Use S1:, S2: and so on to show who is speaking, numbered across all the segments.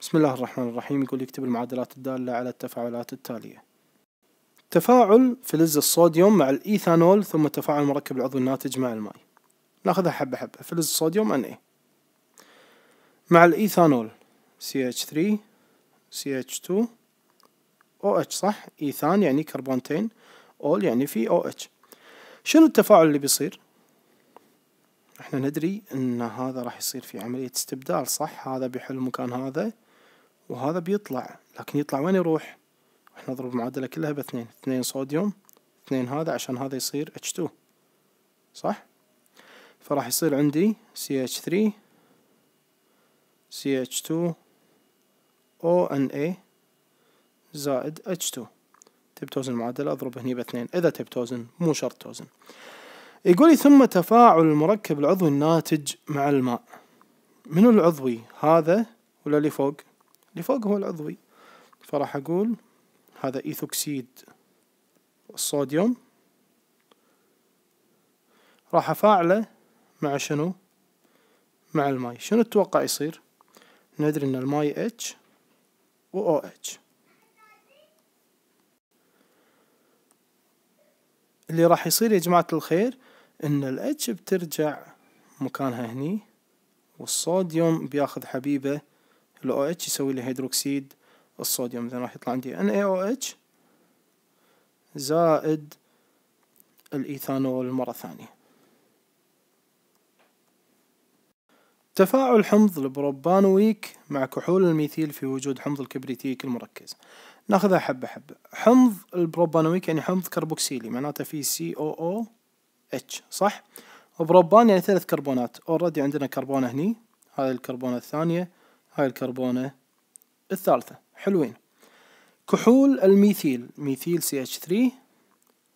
S1: بسم الله الرحمن الرحيم يقول يكتب المعادلات الدالة على التفاعلات التالية تفاعل فلز الصوديوم مع الإيثانول ثم تفاعل المركب العضوي الناتج مع الماء ناخذها حبة حبة فلز الصوديوم أن إيه مع الإيثانول CH3 CH2 OH صح إيثان يعني كربونتين أول يعني في OH شنو التفاعل اللي بيصير احنا ندري ان هذا راح يصير في عملية استبدال صح هذا بيحل مكان هذا وهذا بيطلع لكن يطلع وين يروح احنا نضرب المعادلة كلها باثنين اثنين صوديوم اثنين هذا عشان هذا يصير H2 صح فراح يصير عندي CH3 CH2 ONA زائد H2 تبتوزن توزن المعادلة اضرب هني باثنين اذا تبتوزن توزن مو شرط توزن يقول ثم تفاعل المركب العضوي الناتج مع الماء منو العضوي هذا ولا اللي فوق اللي فوق هو العضوي فراح أقول هذا إيثوكسيد الصوديوم راح أفاعله مع شنو؟ مع الماي شنو تتوقع يصير؟ ندري أن الماي اتش و OH اللي راح يصير يا جماعة الخير ان الاتش بترجع مكانها هني والصوديوم بياخذ حبيبه الـ OH يسوي لي هيدروكسيد الصوديوم إذا راح يطلع عندي NaOH زائد الإيثانول مرة ثانية تفاعل حمض البروبانويك مع كحول الميثيل في وجود حمض الكبريتيك المركز ناخذها حبة حبة حمض البروبانويك يعني حمض كربوكسيلي معناته في سي او او اتش صح؟ وبروبان يعني ثلاث كربونات اوريدي عندنا كربونة هني هذه الكربونة الثانية هاي الكربونة الثالثة حلوين كحول الميثيل ميثيل CH3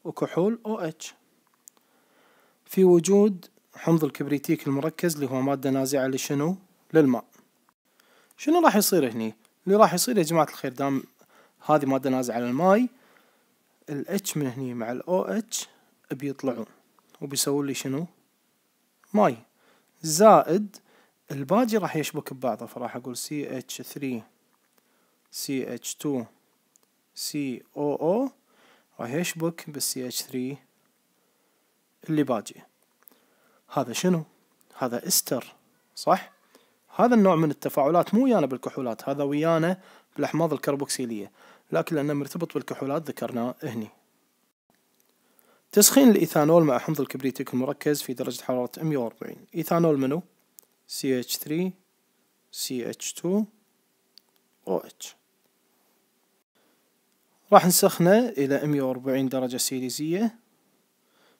S1: وكحول OH في وجود حمض الكبريتيك المركز اللي هو مادة نازعة لشنو؟ للماء شنو راح يصير هني؟ اللي راح يصير يا جماعة الخير دام هذه مادة نازعة للماي الاتش من هني مع ال اتش بيطلعون وبيسووا لي شنو؟ ماي زائد الباجي راح يشبك ببعضه فراح اقول CH3 CH2 COO راح يشبك بال CH3 اللي باجي هذا شنو؟ هذا استر صح؟ هذا النوع من التفاعلات مو ويانا بالكحولات هذا ويانا بالاحماض الكربوكسيلية لكن لأنه مرتبط بالكحولات ذكرناه هني تسخين الإيثانول مع حمض الكبريتيك المركز في درجة حرارة 140 إيثانول منو؟ CH3 CH2 OH راح نسخنه إلى 140 درجة سيليزية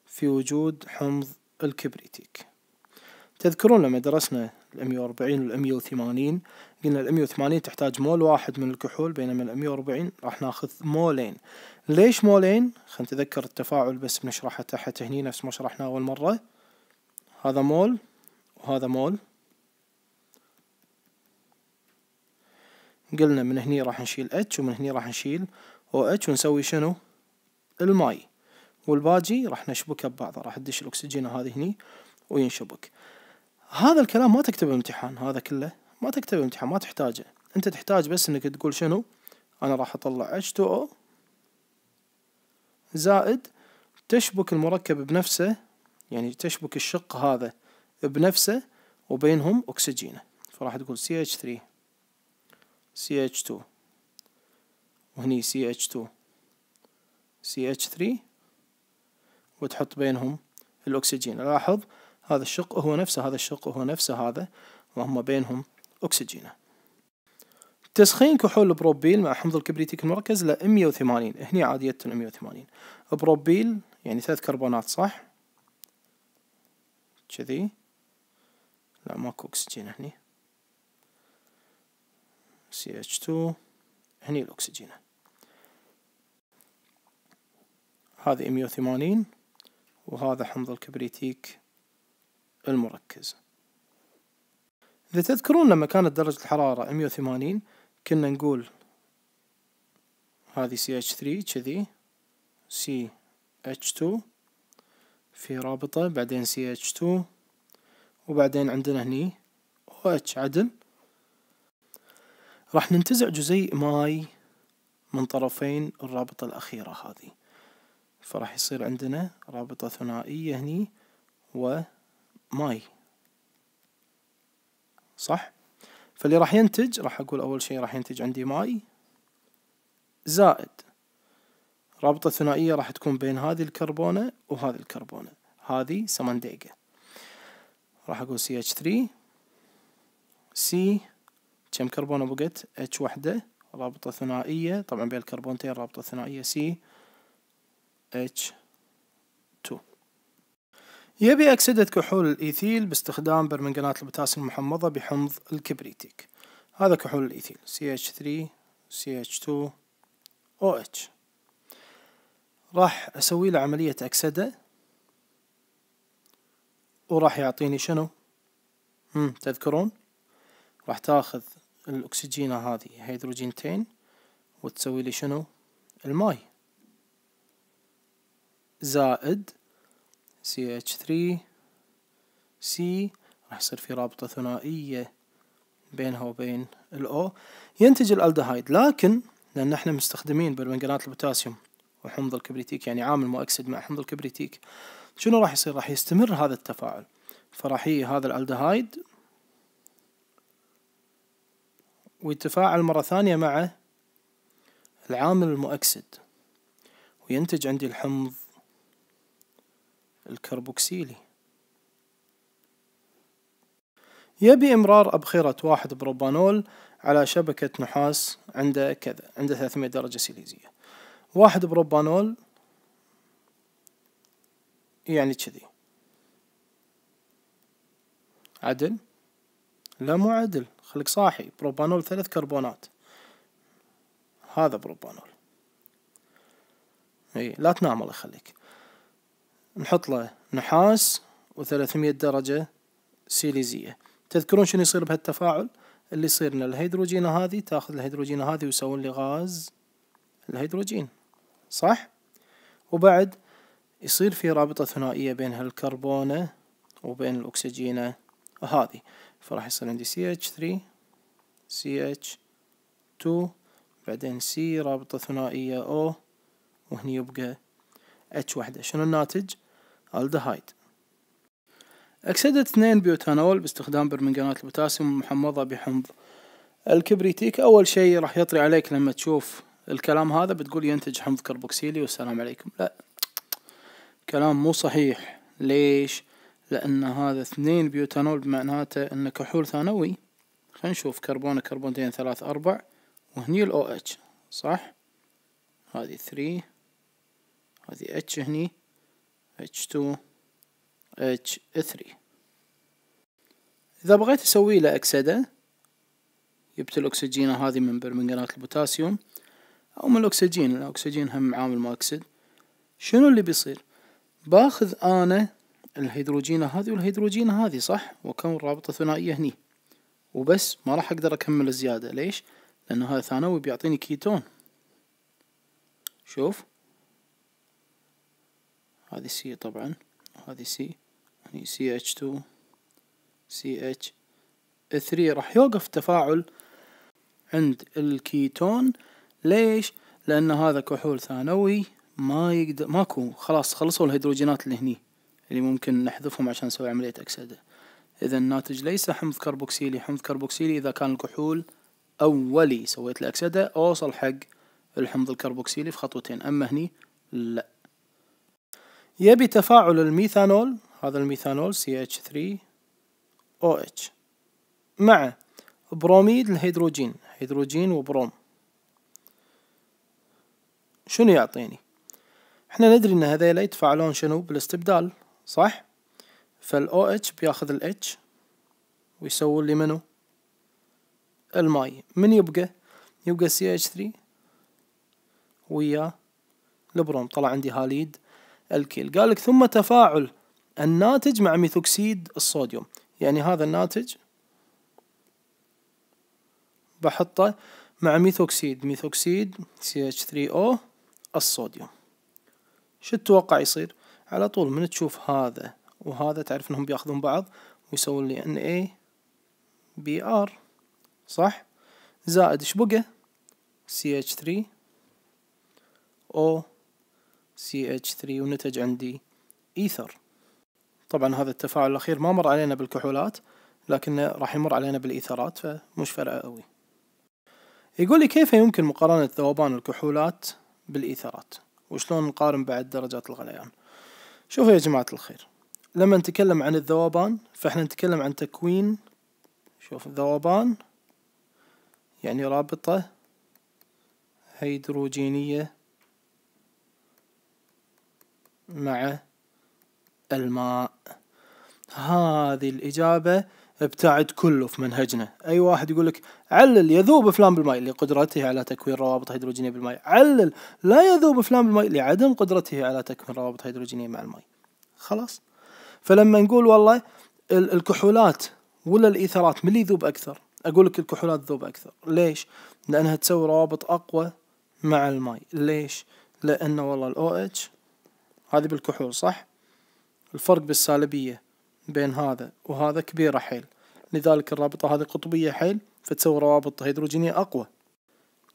S1: في وجود حمض الكبريتيك تذكرون لما درسنا ال 140 وال 180 قلنا ال 180 تحتاج مول واحد من الكحول بينما ال 140 راح ناخذ مولين ليش مولين؟ خلينا نتذكر التفاعل بس بنشرحه تحت هني نفس ما شرحناه أول مرة هذا مول وهذا مول قلنا من هني راح نشيل اتش ومن هني راح نشيل او اتش ونسوي شنو الماي والباجي راح نشبكه ببعضه راح تدش الاكسجين هذه هني وينشبك هذا الكلام ما تكتبه امتحان هذا كله ما تكتب امتحان ما تحتاجه انت تحتاج بس انك تقول شنو انا راح اطلع اتش 2 او زايد تشبك المركب بنفسه يعني تشبك الشق هذا بنفسه وبينهم اكسجينه فراح تقول CH3 CH2 وهني CH2 CH3 وتحط بينهم الأكسجين لاحظ هذا الشق هو نفسه هذا الشق هو نفسه هذا وهم بينهم أكسجينه تسخين كحول البروبيل مع حمض الكبريتيك المركز ل 180 هني عادية 180 بروبيل يعني ثلاث كربونات صح كذي لا ماكو أكسجين هني CH2 هني الأكسجين هذا 180 وهذا حمض الكبريتيك المركز إذا تذكرون لما كانت درجة الحرارة 180 كنا نقول هذه CH3 كذي CH2 في رابطة بعدين CH2 وبعدين عندنا هني OH عدل راح ننتزع جزيء ماي من طرفين الرابطة الأخيرة هذه فراح يصير عندنا رابطة ثنائية هني وماي صح؟ فاللي راح ينتج راح أقول أول شيء راح ينتج عندي ماي زائد رابطة ثنائية راح تكون بين هذه الكربونة وهذه الكربونة هذه سمنديقة راح أقول CH3 C كم كربون بقت اتش وحدة رابطة ثنائية طبعا بين الكربونتين رابطة ثنائية سي اتش 2 يبي أكسدة كحول الإيثيل باستخدام برمنجانات البوتاسيوم المحمضة بحمض الكبريتيك هذا كحول الإيثيل CH3 CH2 OH راح أسوي له عملية أكسدة وراح يعطيني شنو؟ مم تذكرون؟ راح تاخذ الأكسجينة هذه هيدروجينتين وتسوي لي شنو الماي زائد CH3 C راح يصير في رابطة ثنائية بينها وبين الأو ينتج الألدهايد لكن لأن احنا مستخدمين برمنجانات البوتاسيوم وحمض الكبريتيك يعني عامل مؤكسد مع حمض الكبريتيك شنو راح يصير راح يستمر هذا التفاعل فراح هذا الألدهايد ويتفاعل مرة ثانية مع العامل المؤكسد وينتج عندي الحمض الكربوكسيلي يبي إمرار أبخرة واحد بروبانول على شبكة نحاس عند كذا عند 300 درجة سيليزية واحد بروبانول يعني كذي عدل لا مو عدل خليك صاحي بروبانول ثلاث كربونات هذا بروبانول اي لا تنام الله يخليك نحط له نحاس و300 درجة سيليزية تذكرون شنو يصير بهالتفاعل اللي يصير ان الهيدروجينة هذه تاخذ الهيدروجينة هذه ويسوون لي غاز الهيدروجين صح وبعد يصير في رابطة ثنائية بين هالكربونة وبين الأكسجينة هذه فراح يصير عندي ch سي CH2 بعدين C رابطة ثنائية O وهني يبقى H واحدة شنو الناتج؟ الدهايد أكسدت اثنين بيوتانول باستخدام برمنجانات البوتاسيوم المحمضة بحمض الكبريتيك أول شيء راح يطري عليك لما تشوف الكلام هذا بتقول ينتج حمض كربوكسيلي والسلام عليكم لا كلام مو صحيح ليش؟ لأن هذا اثنين بيوتانول معناته أنه كحول ثانوي خلينا نشوف كربون كربونتين ثلاث أربع وهني ال اتش صح هذه ثري هذه اتش هني اتش تو اتش ثري إذا بغيت أسوي له أكسدة جبت الأكسجينة هذه من برمنجانات البوتاسيوم أو من الأكسجين الأكسجين هم عامل ما أكسد شنو اللي بيصير باخذ أنا الهيدروجين هذه والهيدروجين هذه صح وكون رابطة ثنائية هني وبس ما راح اقدر اكمل الزيادة ليش لأن هذا ثانوي بيعطيني كيتون شوف هذه سي طبعا هذه سي هني سي اتش 2 سي اتش 3 راح يوقف تفاعل عند الكيتون ليش لان هذا كحول ثانوي ما يقدر ماكو خلاص خلصوا الهيدروجينات اللي هني اللي ممكن نحذفهم عشان نسوي عملية أكسدة إذا الناتج ليس حمض كربوكسيلي حمض كربوكسيلي إذا كان الكحول أولي سويت الأكسدة أكسدة أوصل حق الحمض الكربوكسيلي في خطوتين أما هني لا يبي تفاعل الميثانول هذا الميثانول CH3OH مع بروميد الهيدروجين هيدروجين وبروم شنو يعطيني احنا ندري ان هذيلا يتفاعلون شنو بالاستبدال صح فالأو اتش بياخذ الاتش ويسوي لي منو الماي من يبقى يبقى سي اتش 3 ويا البروم طلع عندي هاليد الكيل قال لك ثم تفاعل الناتج مع ميثوكسيد الصوديوم يعني هذا الناتج بحطه مع ميثوكسيد ميثوكسيد CH3O الصوديوم شو تتوقع يصير؟ على طول من تشوف هذا وهذا تعرف انهم بياخذون بعض ويسوون لي ان اي بي ار صح زائد ايش بقى سي اتش 3 او سي اتش 3 ونتج عندي ايثر طبعا هذا التفاعل الاخير ما مر علينا بالكحولات لكنه راح يمر علينا بالايثارات فمش فرقه قوي يقول لي كيف يمكن مقارنه ذوبان الكحولات بالايثارات وشلون نقارن بعد درجات الغليان شوفوا يا جماعة الخير لما نتكلم عن الذوبان فإحنا نتكلم عن تكوين شوف ذوبان يعني رابطة هيدروجينية مع الماء هذه الإجابة ابتعد كله في منهجنا اي واحد يقول لك علل يذوب فلان بالماء لقدرته على تكوين روابط هيدروجينيه بالماء علل لا يذوب فلان بالماء لعدم قدرته على تكوين روابط هيدروجينيه مع الماء خلاص فلما نقول والله الكحولات ولا الايثارات من اللي يذوب اكثر اقول لك الكحولات تذوب اكثر ليش لانها تسوي روابط اقوى مع الماء ليش لانه والله الاو OH اتش هذه بالكحول صح الفرق بالسالبيه بين هذا وهذا كبيرة حيل لذلك الرابطة هذه قطبية حيل فتسوي روابط هيدروجينية أقوى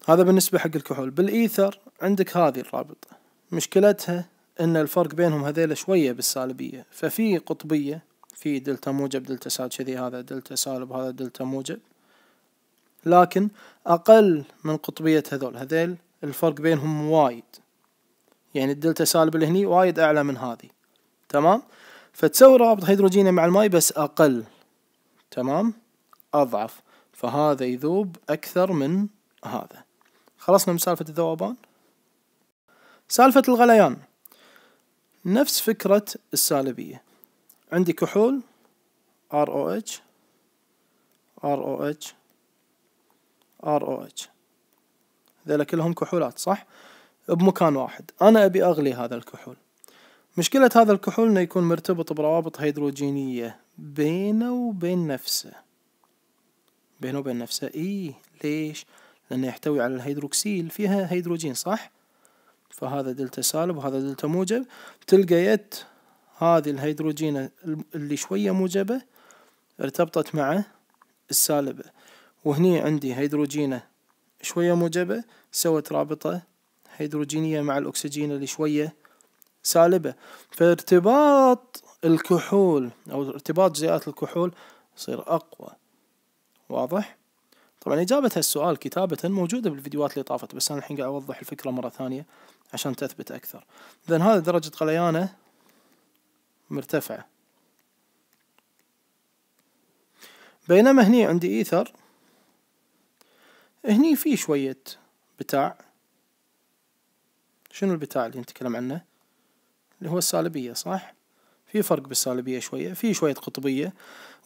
S1: هذا بالنسبة حق الكحول بالإيثر عندك هذه الرابطة مشكلتها أن الفرق بينهم هذيلا شوية بالسالبية ففي قطبية في دلتا موجب دلتا سالب شذي هذا دلتا سالب هذا دلتا موجب لكن أقل من قطبية هذول هذيل الفرق بينهم وايد يعني الدلتا سالب اللي هني وايد أعلى من هذه تمام فتسوي روابط هيدروجينية مع الماي بس أقل تمام أضعف فهذا يذوب أكثر من هذا خلصنا من سالفة الذوبان سالفة الغليان نفس فكرة السالبية عندي كحول ROH ROH ROH ذلك كلهم كحولات صح بمكان واحد أنا أبي أغلي هذا الكحول مشكلة هذا الكحول انه يكون مرتبط بروابط هيدروجينية بينه وبين نفسه بينه وبين نفسه اي ليش؟ لأنه يحتوي على الهيدروكسيل فيها هيدروجين صح؟ فهذا دلتا سالب وهذا دلتا موجب تلقى يت هذه الهيدروجين اللي شوية موجبة ارتبطت مع السالبة وهني عندي هيدروجينة شوية موجبة سوت رابطة هيدروجينية مع الأكسجين اللي شوية سالبة فارتباط الكحول أو ارتباط جزيئات الكحول يصير أقوى واضح؟ طبعا إجابة هالسؤال كتابة موجودة بالفيديوهات اللي طافت بس أنا الحين قاعد أوضح الفكرة مرة ثانية عشان تثبت أكثر إذا هذا درجة غليانه مرتفعة بينما هني عندي إيثر هني في شوية بتاع شنو البتاع اللي نتكلم عنه اللي هو السالبية صح في فرق بالسالبية شوية في شوية قطبية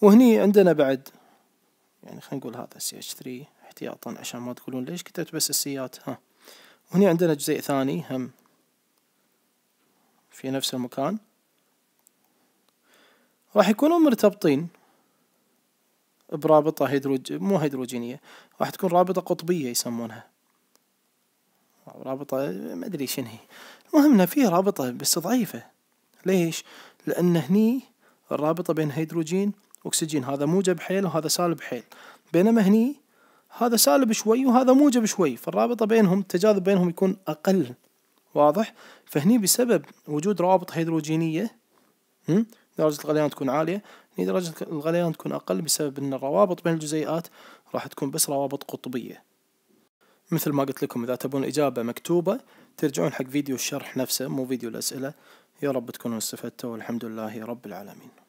S1: وهني عندنا بعد يعني خلينا نقول هذا سي اتش 3 احتياطا عشان ما تقولون ليش كتبت بس السيات ها وهني عندنا جزيء ثاني هم في نفس المكان راح يكونون مرتبطين برابطة هيدروج مو هيدروجينية راح تكون رابطة قطبية يسمونها رابطة ما أدري شنو هي مهمنا في رابطة بس ضعيفة ليش؟ لأن هني الرابطة بين هيدروجين وأكسجين هذا موجب حيل وهذا سالب حيل بينما هني هذا سالب شوي وهذا موجب شوي فالرابطة بينهم التجاذب بينهم يكون أقل واضح؟ فهني بسبب وجود روابط هيدروجينية درجة الغليان تكون عالية هني درجة الغليان تكون أقل بسبب أن الروابط بين الجزيئات راح تكون بس روابط قطبية مثل ما قلت لكم إذا تبون إجابة مكتوبة ترجعون حق فيديو الشرح نفسه مو فيديو الأسئلة يا رب تكونوا استفدتوا والحمد لله رب العالمين